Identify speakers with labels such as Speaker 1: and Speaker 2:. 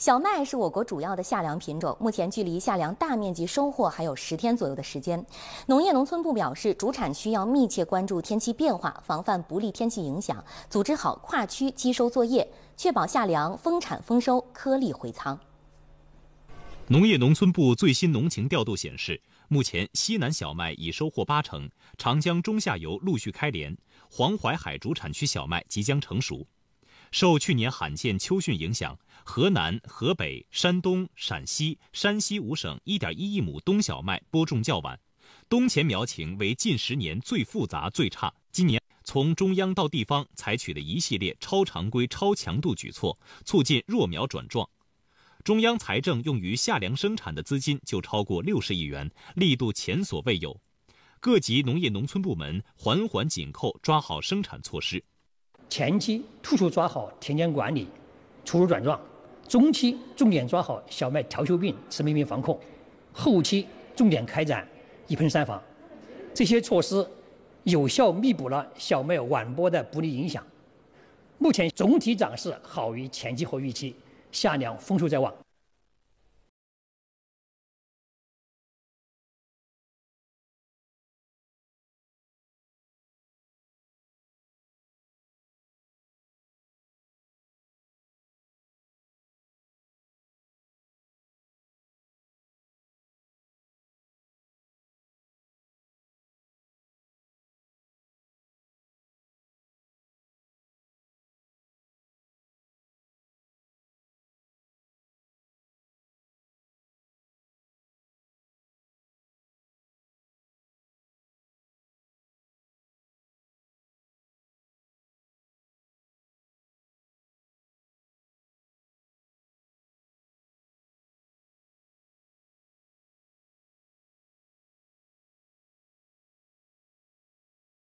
Speaker 1: 小麦是我国主要的夏粮品种，目前距离夏粮大面积收获还有十天左右的时间。农业农村部表示，主产区要密切关注天气变化，防范不利天气影响，组织好跨区机收作业，确保夏粮丰产丰收、颗粒回仓。
Speaker 2: 农业农村部最新农情调度显示，目前西南小麦已收获八成，长江中下游陆续开镰，黄淮海主产区小麦即将成熟。受去年罕见秋汛影响，河南、河北、山东、陕西、山西五省1.1亿亩冬小麦播种较晚，冬前苗情为近十年最复杂、最差。今年从中央到地方采取的一系列超常规、超强度举措，促进弱苗转壮。中央财政用于夏粮生产的资金就超过60亿元，力度前所未有。各级农业农村部门环环紧扣抓好生产措施。前期突出抓好田间管理、出入转状，
Speaker 3: 中期重点抓好小麦条锈病、赤霉病防控，后期重点开展一喷三防，这些措施有效弥补了小麦晚播的不利影响。目前总体长势好于前期和预期，夏
Speaker 1: 粮丰收在望。